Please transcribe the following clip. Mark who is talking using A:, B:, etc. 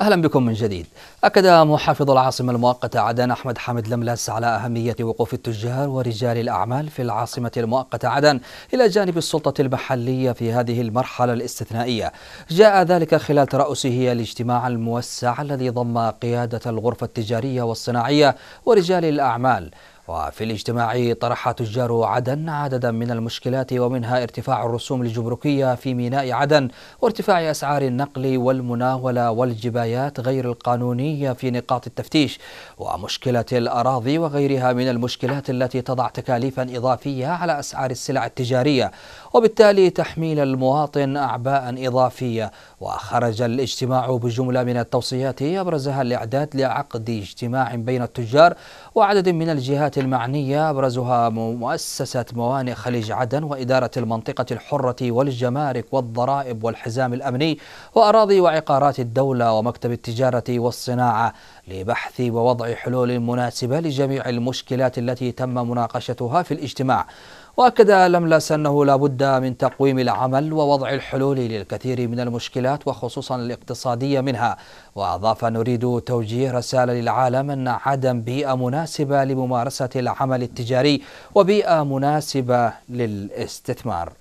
A: أهلا بكم من جديد أكد محافظ العاصمة المؤقتة عدن أحمد حامد لملس على أهمية وقوف التجار ورجال الأعمال في العاصمة المؤقتة عدن إلى جانب السلطة المحلية في هذه المرحلة الاستثنائية جاء ذلك خلال ترأسه الاجتماع الموسع الذي ضم قيادة الغرفة التجارية والصناعية ورجال الأعمال وفي الاجتماع طرح تجار عدن عددا من المشكلات ومنها ارتفاع الرسوم الجمركية في ميناء عدن وارتفاع أسعار النقل والمناولة والجبايات غير القانونية في نقاط التفتيش ومشكلة الأراضي وغيرها من المشكلات التي تضع تكاليفا إضافية على أسعار السلع التجارية وبالتالي تحميل المواطن أعباء إضافية وخرج الاجتماع بجملة من التوصيات أبرزها الإعداد لعقد اجتماع بين التجار وعدد من الجهات المعنية أبرزها مؤسسة موانئ خليج عدن وإدارة المنطقة الحرة والجمارك والضرائب والحزام الأمني وأراضي وعقارات الدولة ومكتب التجارة والصناعة لبحث ووضع حلول مناسبة لجميع المشكلات التي تم مناقشتها في الاجتماع وأكد لملس أنه لا بد من تقويم العمل ووضع الحلول للكثير من المشكلات وخصوصا الاقتصادية منها وأضاف نريد توجيه رسالة للعالم أن عدم بيئة مناسبة لممارسة العمل التجاري وبيئة مناسبة للاستثمار